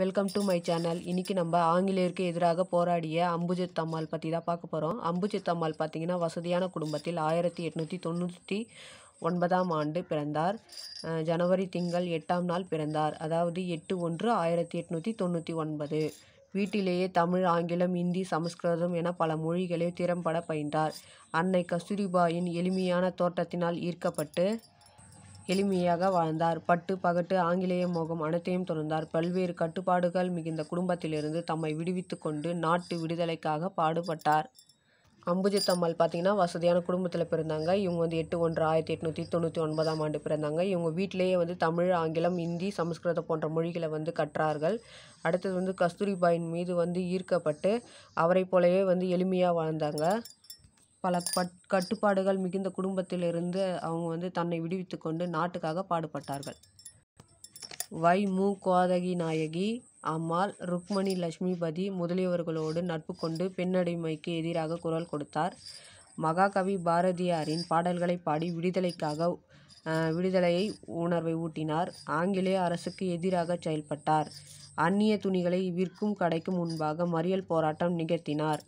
welcome to my channel இன்றைக்கி நம்ம ஆங்கிலேயருக்கு எதிராக போராடிய அம்புஜித்தம்மாள் பற்றி தான் பார்க்க போகிறோம் அம்மாள் பார்த்திங்கன்னா வசதியான குடும்பத்தில் ஆயிரத்தி எட்நூற்றி தொண்ணூற்றி ஒன்பதாம் ஆண்டு பிறந்தார் ஜனவரி திங்கள் எட்டாம் நாள் பிறந்தார் அதாவது எட்டு ஒன்று ஆயிரத்தி எட்நூற்றி தொண்ணூற்றி ஒன்பது வீட்டிலேயே தமிழ் ஆங்கிலம் இந்தி சமஸ்கிருதம் என பல மொழிகளை திறம்பட பயின்றார் அன்னை கஸ்தூரிபாயின் எளிமையான தோட்டத்தினால் ஈர்க்கப்பட்டு எளிமையாக வாழ்ந்தார் பட்டு பகட்டு ஆங்கிலேய மோகம் அனைத்தையும் துறந்தார் பல்வேறு கட்டுப்பாடுகள் மிகுந்த குடும்பத்திலிருந்து தம்மை விடுவித்து கொண்டு நாட்டு விடுதலைக்காக பாடுபட்டார் அம்புஜித் அம்மாள் பார்த்தீங்கன்னா வசதியான குடும்பத்தில் பிறந்தாங்க இவங்க வந்து எட்டு ஒன்று ஆயிரத்தி எட்நூற்றி தொண்ணூற்றி ஒன்பதாம் ஆண்டு பிறந்தாங்க இவங்க வீட்டிலேயே வந்து தமிழ் ஆங்கிலம் இந்தி சமஸ்கிருதம் போன்ற மொழிகளை வந்து கற்றார்கள் அடுத்தது வந்து கஸ்தூரிபாயின் மீது வந்து ஈர்க்கப்பட்டு அவரை போலவே வந்து எளிமையாக வாழ்ந்தாங்க பல பட் கட்டுப்பாடுகள் மிகுந்த குடும்பத்திலிருந்து அவங்க வந்து தன்னை விடுவித்து கொண்டு நாட்டுக்காக பாடுபட்டார்கள் வை மு கோதகி நாயகி அம்மாள் ருக்மணி லட்சுமிபதி முதலியவர்களோடு நட்பு கொண்டு பெண்ணடிமைக்கு எதிராக குரல் கொடுத்தார் மகாகவி பாரதியாரின் பாடல்களை பாடி விடுதலைக்காக விடுதலையை உணர்வை ஊட்டினார் ஆங்கிலேய அரசுக்கு எதிராக செயல்பட்டார் அந்நிய துணிகளை விற்கும் கடைக்கும் முன்பாக மறியல் போராட்டம் நிகழ்த்தினார்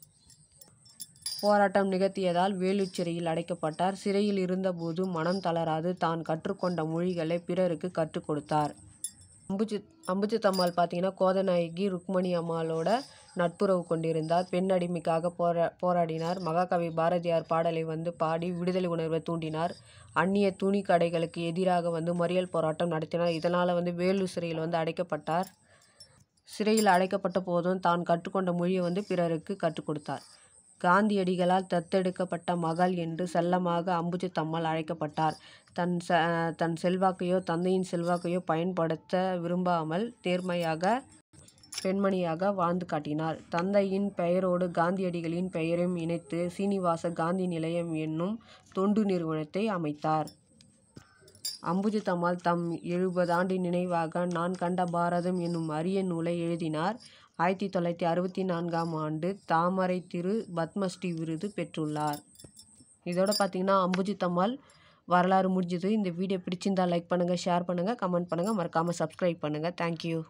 போராட்டம் நிகழ்த்தியதால் வேலூர் சிறையில் அடைக்கப்பட்டார் சிறையில் இருந்தபோது மனம் தளராது தான் கற்றுக்கொண்ட மொழிகளை பிறருக்கு கற்றுக் கொடுத்தார் அம்புஜி அம்புஜித்தம்மாள் பார்த்தீங்கன்னா கோதநாயகி ருக்மணி அம்மாளோட நட்புறவு கொண்டிருந்தார் பெண் அடிமைக்காக போரா போராடினார் மகாகவி பாரதியார் பாடலை வந்து பாடி விடுதலை உணர்வை தூண்டினார் அந்நிய துணி கடைகளுக்கு எதிராக வந்து மறியல் போராட்டம் நடத்தினார் இதனால் வந்து வேலூர் சிறையில் வந்து அடைக்கப்பட்டார் சிறையில் அடைக்கப்பட்ட போதும் தான் கற்றுக்கொண்ட மொழியை வந்து பிறருக்கு கற்றுக் கொடுத்தார் காந்தியடிகளால் தத்தெடுக்கப்பட்ட மகள் என்று செல்லமாக தம்மால் அழைக்கப்பட்டார் தன் ச தன் செல்வாக்கையோ தந்தையின் செல்வாக்கையோ பயன்படுத்த விரும்பாமல் தேர்மையாக பெண்மணியாக வாழ்ந்து காட்டினார் தந்தையின் பெயரோடு காந்தியடிகளின் பெயரையும் இணைத்து சீனிவாச காந்தி நிலையம் என்னும் தொண்டு நிறுவனத்தை அமைத்தார் அம்புஜ தமால் தம் எழுபது ஆண்டு நினைவாக நான் கண்ட பாரதம் என்னும் அரிய நூலை எழுதினார் ஆயிரத்தி தொள்ளாயிரத்தி அறுபத்தி நான்காம் ஆண்டு தாமரை திரு பத்மஸ்ரீ விருது பெற்றுள்ளார் இதோட பார்த்தீங்கன்னா அம்புஜி வரலாறு முடிஞ்சது இந்த வீடியோ பிடிச்சிருந்தால் லைக் பண்ணுங்கள் ஷேர் பண்ணுங்கள் கமெண்ட் பண்ணுங்கள் மறக்காமல் சப்ஸ்கிரைப் பண்ணுங்கள் தேங்க்யூ